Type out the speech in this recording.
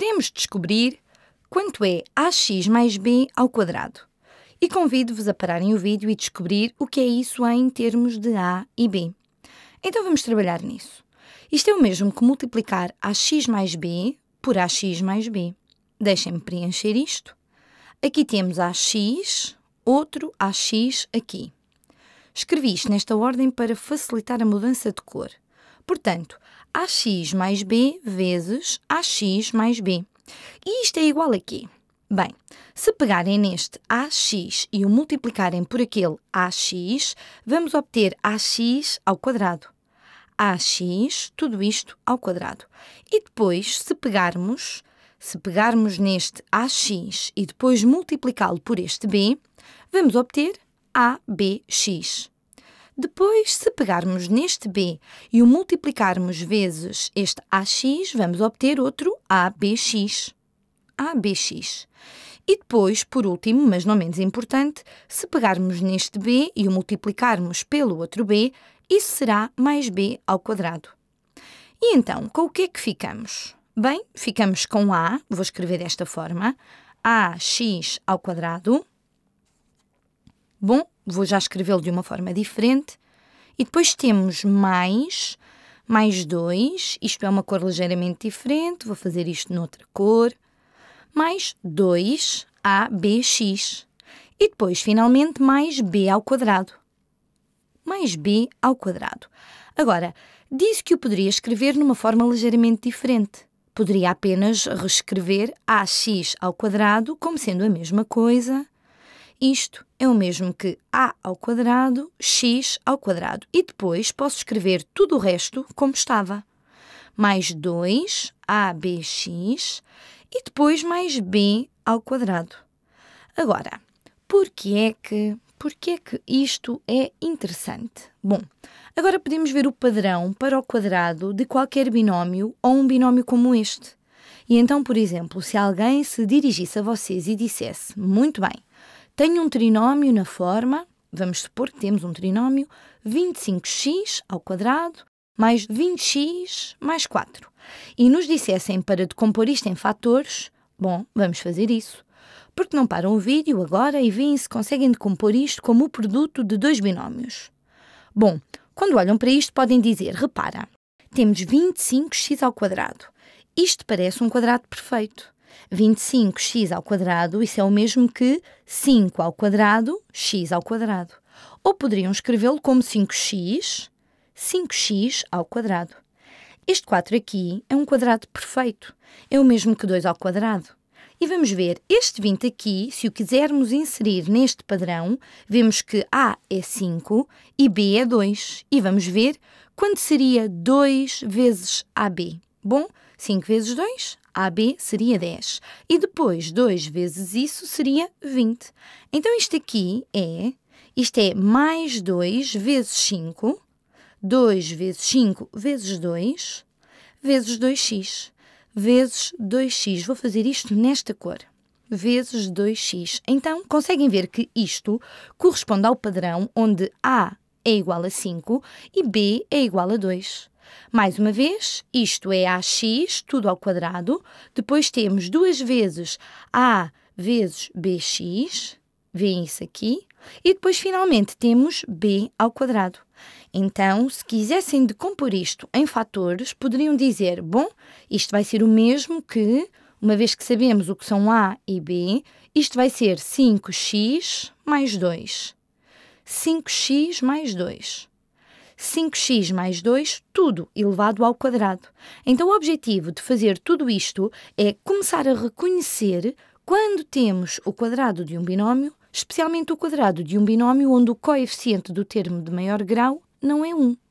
Queremos descobrir quanto é ax mais b ao quadrado. E convido-vos a pararem o vídeo e descobrir o que é isso em termos de a e b. Então vamos trabalhar nisso. Isto é o mesmo que multiplicar ax mais b por ax mais b. Deixem-me preencher isto. Aqui temos ax, outro ax aqui. Escrevi isto nesta ordem para facilitar a mudança de cor. Portanto, AX mais B vezes AX mais B. E isto é igual a quê? Bem, se pegarem neste AX e o multiplicarem por aquele AX, vamos obter AX ao quadrado. AX, tudo isto ao quadrado. E depois, se pegarmos, se pegarmos neste AX e depois multiplicá-lo por este B, vamos obter ABX. Depois, se pegarmos neste B e o multiplicarmos vezes este AX, vamos obter outro ABX. ABX. E depois, por último, mas não menos importante, se pegarmos neste b e o multiplicarmos pelo outro b, isso será mais b ao quadrado. E então, com o que é que ficamos? Bem, ficamos com a, vou escrever desta forma, ax ao quadrado. Bom, vou já escrevê-lo de uma forma diferente. E depois temos mais, mais dois, isto é uma cor ligeiramente diferente, vou fazer isto noutra cor, mais 2 ABX. E depois, finalmente, mais B ao quadrado. Mais B ao quadrado. Agora, disse que eu poderia escrever numa forma ligeiramente diferente. Poderia apenas reescrever AX ao quadrado como sendo a mesma coisa isto é o mesmo que a ao quadrado, x ao quadrado. E depois posso escrever tudo o resto como estava. Mais 2 abx e depois mais b ao quadrado. Agora, por que é que que é que isto é interessante? Bom, agora podemos ver o padrão para o quadrado de qualquer binómio ou um binómio como este. E então, por exemplo, se alguém se dirigisse a vocês e dissesse: Muito bem, tenho um trinómio na forma, vamos supor que temos um trinómio, 25x ao quadrado mais 20x mais 4. E nos dissessem para decompor isto em fatores, bom, vamos fazer isso. Porque não param o vídeo agora e veem se conseguem decompor isto como o produto de dois binómios. Bom, quando olham para isto podem dizer, repara, temos 25x ao quadrado. Isto parece um quadrado perfeito. 25x ao quadrado, isso é o mesmo que 5 ao quadrado, x ao quadrado. Ou poderiam escrevê-lo como 5x, 5x ao quadrado. Este 4 aqui é um quadrado perfeito, é o mesmo que 2 ao quadrado. E vamos ver, este 20 aqui, se o quisermos inserir neste padrão, vemos que A é 5 e B é 2. E vamos ver quanto seria 2 vezes AB. Bom, 5 vezes 2, AB seria 10. E depois 2 vezes isso seria 20. Então isto aqui é, isto é mais 2 vezes 5, 2 vezes 5 vezes 2, vezes 2x, vezes 2x. Vou fazer isto nesta cor vezes 2x. Então, conseguem ver que isto corresponde ao padrão onde A é igual a 5 e B é igual a 2. Mais uma vez, isto é ax, tudo ao quadrado. Depois temos duas vezes a vezes bx, veem isso aqui. E depois, finalmente, temos b ao quadrado. Então, se quisessem decompor isto em fatores, poderiam dizer, bom, isto vai ser o mesmo que, uma vez que sabemos o que são a e b, isto vai ser 5x mais 2. 5x mais 2. 5x mais 2, tudo elevado ao quadrado. Então, o objetivo de fazer tudo isto é começar a reconhecer quando temos o quadrado de um binómio, especialmente o quadrado de um binómio onde o coeficiente do termo de maior grau não é 1.